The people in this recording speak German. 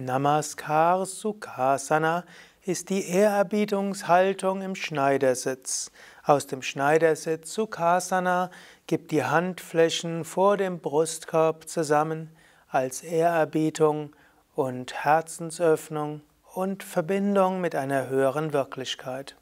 Namaskar Sukhasana ist die Ehrerbietungshaltung im Schneidersitz. Aus dem Schneidersitz Sukhasana gibt die Handflächen vor dem Brustkorb zusammen als Ehrerbietung und Herzensöffnung und Verbindung mit einer höheren Wirklichkeit.